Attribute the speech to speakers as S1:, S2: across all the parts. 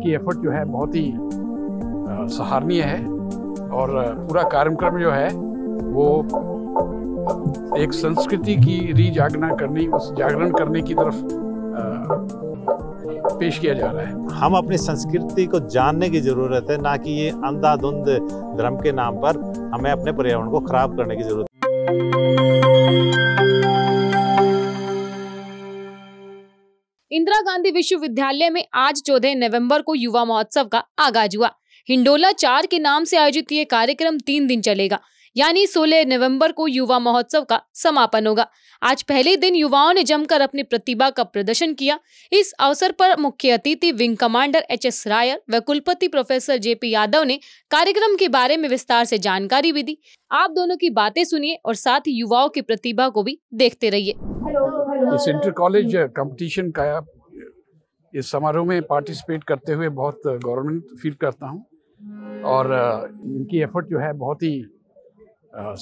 S1: आपकी एफर्ट जो है बहुत ही सराहनीय है और पूरा कार्यक्रम जो है वो एक संस्कृति की जागरण करने उस जागरण करने की तरफ पेश किया जा रहा है हम अपनी संस्कृति को जानने की ज़रूरत है ना कि ये अंधाधुंध धर्म के नाम पर हमें अपने पर्यावरण को खराब करने की ज़रूरत है इंदिरा गांधी विश्वविद्यालय में आज चौदह नवम्बर को युवा महोत्सव का आगाज हुआ हिंडोला चार के नाम से आयोजित ये कार्यक्रम तीन दिन चलेगा यानी 16 नवंबर को युवा महोत्सव का समापन होगा आज पहले दिन युवाओं ने जमकर अपनी प्रतिभा का प्रदर्शन किया इस अवसर पर मुख्य अतिथि विंग कमांडर एच एस रायर व कुलपति प्रोफेसर जे पी यादव ने कार्यक्रम के बारे में विस्तार से जानकारी भी दी आप दोनों की बातें सुनिए और साथ ही युवाओं की प्रतिभा को भी देखते रहिए इस तो सेंट्रल कॉलेज हम्म। कंपटीशन का इस समारोह में पार्टिसिपेट करते हुए बहुत गवर्नमेंट फील करता हूँ और हम्म। इनकी एफर्ट जो है बहुत ही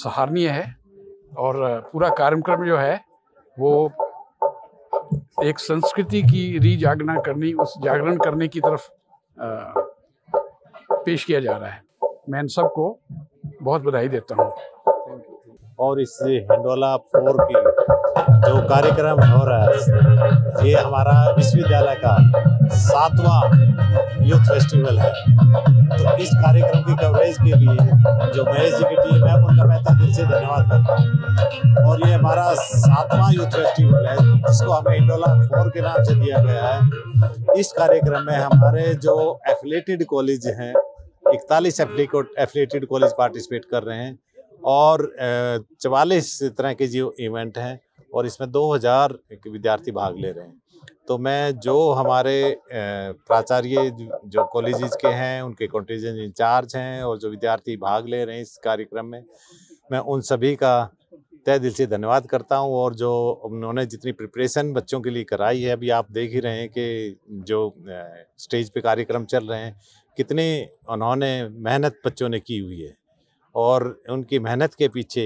S1: सराहनीय है और पूरा कार्यक्रम जो है वो एक संस्कृति की रीजागना करनी उस जागरण करने की तरफ पेश किया जा रहा है मैं इन सबको बहुत बधाई देता हूँ और इस हिंडोला फोर की जो कार्यक्रम हो रहा है ये हमारा विश्वविद्यालय का सातवां यूथ फेस्टिवल है तो इस कार्यक्रम की कवरेज के लिए जो महेश जी की टीम है उनका मैं तो दिल से धन्यवाद करता हूँ और ये हमारा सातवां यूथ फेस्टिवल है जिसको हमें इंडोला फोर के नाम से दिया गया है इस कार्यक्रम में हमारे जो एफिलेटेड कॉलेज हैं इकतालीस एफिलेटेड कॉलेज पार्टिसिपेट कर रहे हैं और चवालीस तरह के जो इवेंट हैं और इसमें 2000 विद्यार्थी भाग ले रहे हैं तो मैं जो हमारे प्राचार्य जो कॉलेजेस के हैं उनके कॉन्टीजेंट इंचार्ज हैं और जो विद्यार्थी भाग ले रहे हैं इस कार्यक्रम में मैं उन सभी का तय दिल से धन्यवाद करता हूं और जो उन्होंने जितनी प्रिपरेशन बच्चों के लिए कराई है अभी आप देख ही रहे हैं कि जो स्टेज पे कार्यक्रम चल रहे हैं कितनी उन्होंने मेहनत बच्चों ने की हुई है और उनकी मेहनत के पीछे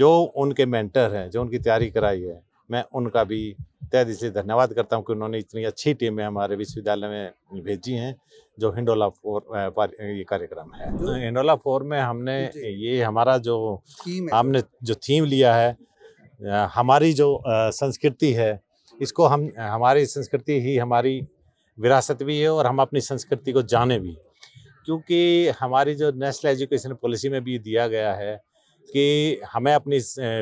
S1: जो उनके मेंटर हैं जो उनकी तैयारी कराई है मैं उनका भी तय दिल से धन्यवाद करता हूँ कि उन्होंने इतनी अच्छी टीमें हमारे विश्वविद्यालय में भेजी हैं जो हिंडोला फोर ये कार्यक्रम है हिंडोला फोर में हमने ये हमारा जो हमने जो थीम लिया है हमारी जो संस्कृति है इसको हम हमारी संस्कृति ही हमारी विरासत भी है और हम अपनी संस्कृति को जाने भी क्योंकि हमारी जो नेशनल एजुकेशन पॉलिसी में भी दिया गया है कि हमें अपनी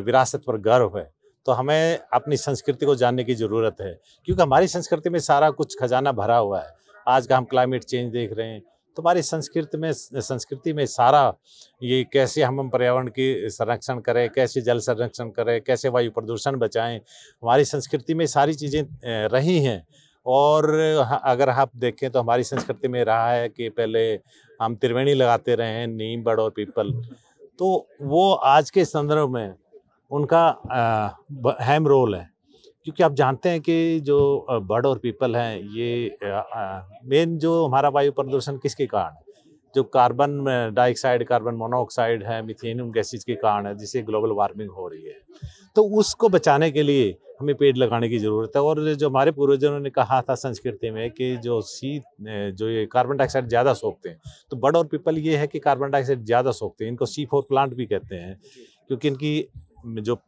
S1: विरासत पर गर्व है तो हमें अपनी संस्कृति को जानने की ज़रूरत है क्योंकि हमारी संस्कृति में सारा कुछ खजाना भरा हुआ है आज का हम क्लाइमेट चेंज देख रहे हैं तो हमारी संस्कृति में संस्कृति में सारा ये कैसे हम पर्यावरण की संरक्षण करें कैसे जल संरक्षण करें कैसे वायु प्रदूषण बचाएं हमारी संस्कृति में सारी चीज़ें रही हैं और अगर आप हाँ देखें तो हमारी संस्कृति में रहा है कि पहले हम त्रिवेणी लगाते रहे हैं नीम बड़ और पीपल तो वो आज के संदर्भ में उनका अहम रोल है क्योंकि आप जानते हैं कि जो बर्ड और पीपल हैं ये मेन जो हमारा वायु प्रदूषण किसके कारण है जो कार्बन डाइऑक्साइड कार्बन मोनोऑक्साइड है मिथेनियम गैसेज के कारण है जिससे ग्लोबल वार्मिंग हो रही है तो उसको बचाने के लिए हमें पेड़ लगाने की ज़रूरत है और जो हमारे पूर्वजों ने कहा था संस्कृति में कि जो शीत जो ये कार्बन डाइऑक्साइड ज़्यादा सोखते हैं तो बड़ और पीपल ये है कि कार्बन डाइऑक्साइड ज़्यादा सोखते हैं इनको सी फोर प्लांट भी कहते हैं क्योंकि इनकी जो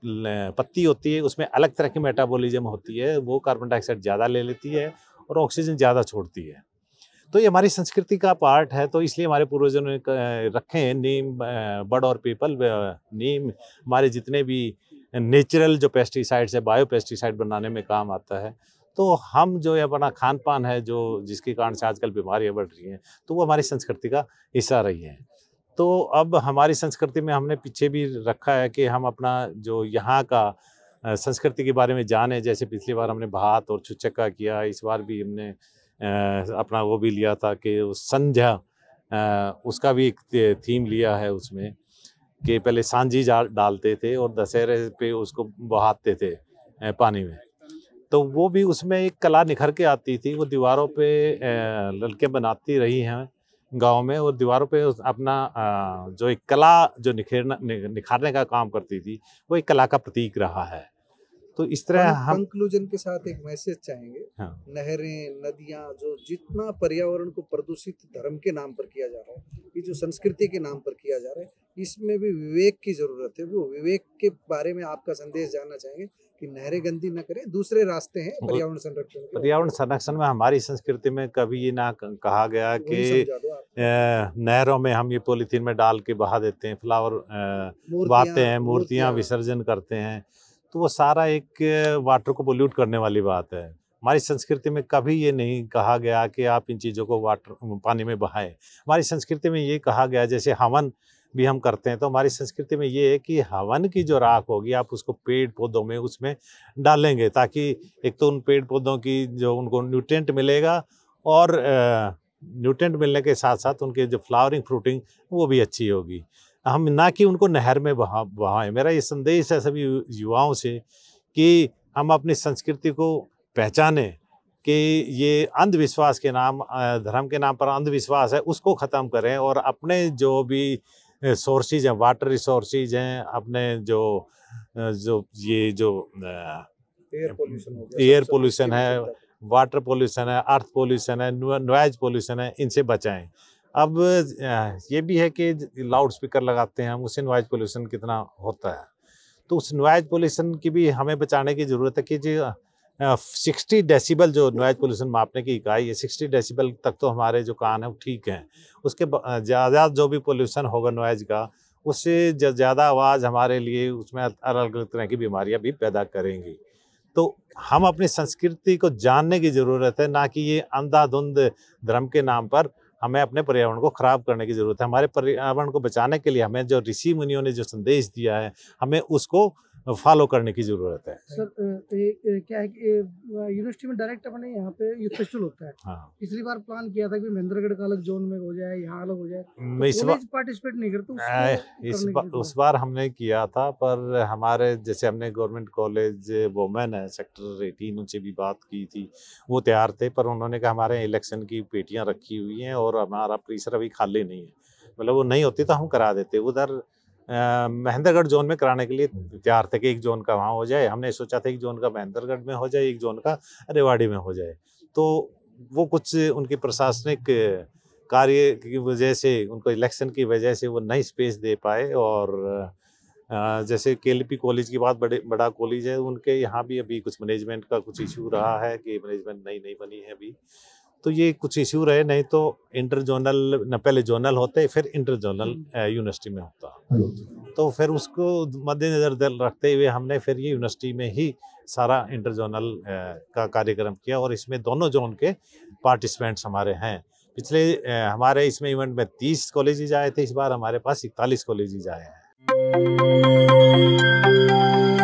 S1: पत्ती होती है उसमें अलग तरह की मेटाबोलिज्म होती है वो कार्बन डाइऑक्साइड ज़्यादा ले लेती है और ऑक्सीजन ज़्यादा छोड़ती है तो ये हमारी संस्कृति का पार्ट है तो इसलिए हमारे पूर्वजों ने रखे हैं नीम बड़ और पीपल नीम हमारे जितने भी नेचुरल जो पेस्टिसाइड्स है बायो पेस्टिसाइड बनाने में काम आता है तो हम जो ये अपना खान पान है जो जिसके कारण से आजकल बीमारियाँ बढ़ रही हैं तो वो हमारी संस्कृति का हिस्सा रही है तो अब हमारी संस्कृति में हमने पीछे भी रखा है कि हम अपना जो यहाँ का संस्कृति के बारे में जाने जैसे पिछली बार हमने भात और छुचक्का किया इस बार भी हमने अपना वो भी लिया था कि संध्या उसका भी एक थीम लिया है उसमें के पहले सांझी डालते थे और दशहरे पे उसको बहाते थे पानी में तो वो भी उसमें एक कला निखर के आती थी वो दीवारों पे लड़के बनाती रही हैं गांव में और दीवारों पे अपना जो एक कला जो निखेरना निखारने का काम करती थी वो एक कला का प्रतीक रहा है तो इस तरह हम कंक्लूजन के साथ एक मैसेज चाहेंगे हाँ। नहरें नदियां जो जितना पर्यावरण को प्रदूषित धर्म के नाम पर किया जा रहा है ये जो संस्कृति के नाम पर किया जा रहा है इसमें भी विवेक की ज़रूरत है वो विवेक के बारे में आपका संदेश जानना चाहेंगे कि नहरें हाँ। गंदी ना करें दूसरे रास्ते हैं पर्यावरण संरक्षण पर्यावरण संरक्षण में हमारी संस्कृति में कभी ये ना कहा गया कि नहरों में हम ये पॉलीथीन में डाल के बहा देते हैं फ्लावर बहाते हैं मूर्तियाँ विसर्जन करते हैं तो वो सारा एक वाटर को पोल्यूट करने वाली बात है हमारी संस्कृति में कभी ये नहीं कहा गया कि आप इन चीज़ों को वाटर पानी में बहाएं हमारी संस्कृति में ये कहा गया जैसे हवन भी हम करते हैं तो हमारी संस्कृति में ये है कि हवन की जो राख होगी आप उसको पेड़ पौधों में उसमें डालेंगे ताकि एक तो उन पेड़ पौधों की जो उनको न्यूट्रेंट मिलेगा और न्यूट्रेंट मिलने के साथ साथ उनके जो फ्लावरिंग फ्रूटिंग वो भी अच्छी होगी हम ना कि उनको नहर में बहा बहाएं मेरा ये संदेश है सभी युवाओं से कि हम अपनी संस्कृति को पहचानें कि ये अंधविश्वास के नाम धर्म के नाम पर अंधविश्वास है उसको ख़त्म करें और अपने जो भी सोर्सेज हैं वाटर रिसोर्सेज हैं अपने जो जो ये जो एयर पोल्यूशन है वाटर पोल्यूशन है अर्थ पोल्यूशन है नॉइज पोल्यूशन है इनसे बचाएं अब ये भी है कि लाउड स्पीकर लगाते हैं हम उससे नॉइज पोल्यूशन कितना होता है तो उस नॉइज पोल्यूशन की भी हमें बचाने की ज़रूरत है कि जी सिक्सटी डेसिबल जो नॉइज़ पोल्यूशन मापने की इकाई है सिक्सटी डेसिबल तक तो हमारे जो कान है वो ठीक हैं उसके ज़्यादा जो भी पोल्यूशन होगा नॉइज़ का उससे ज़्यादा आवाज़ हमारे लिए उसमें अलग अलग तरह की बीमारियाँ भी पैदा करेंगी तो हम अपनी संस्कृति को जानने की ज़रूरत है ना कि ये अंधाधुंध धर्म के नाम पर हमें अपने पर्यावरण को ख़राब करने की ज़रूरत है हमारे पर्यावरण को बचाने के लिए हमें जो ऋषि मुनियों ने जो संदेश दिया है हमें उसको फॉलो करने की ज़रूरत है सर क्या है कि यूनिवर्सिटी में डायरेक्ट अपने यहाँ पे यूथ फेस्टिवल होता है हाँ। पिछली बार प्लान किया था कि महेंद्रगढ़ का अलग जोन में हो जाए यहाँ अलग हो जाए तो इस बार पार्टिसिपेट नहीं करते इस बार उस बार हमने किया था पर हमारे जैसे हमने गवर्नमेंट कॉलेज वोमेन है सेक्टर एटीन उनसे भी बात की थी वो तैयार थे पर उन्होंने कहा हमारे इलेक्शन की पेटियाँ रखी हुई हैं और हमारा परिसर अभी खाली नहीं है मतलब वो नहीं होती तो हम करा देते उधर महेंद्रगढ़ जोन में कराने के लिए हम्म। तैयार थे कि एक जोन का वहाँ हो जाए हमने सोचा था एक जोन का महेंद्रगढ़ में हो जाए एक जोन का रेवाड़ी में हो जाए तो वो कुछ उनकी प्रशासनिक कार्य की वजह से उनको इलेक्शन की वजह से वो नई स्पेस दे पाए और जैसे के कॉलेज की बात बड़े बड़ा कॉलेज है उनके यहाँ भी अभी कुछ मैनेजमेंट का कुछ इशू रहा है कि मैनेजमेंट नई नई बनी है अभी तो ये कुछ इश्यू रहे नहीं तो इंटर जोनल न पहले जोनल होते फिर इंटर जोनल यूनिवर्सिटी में होता हम्म। तो फिर उसको मद्देनज़र रखते हुए हमने फिर ये यूनिवर्सिटी में ही सारा इंटर जोनल का कार्यक्रम किया और इसमें दोनों जोन के पार्टिसिपेंट्स हमारे हैं पिछले हमारे इसमें इवेंट में तीस कॉलेजेज आए थे इस बार हमारे पास इकतालीस कॉलेजेज आए हैं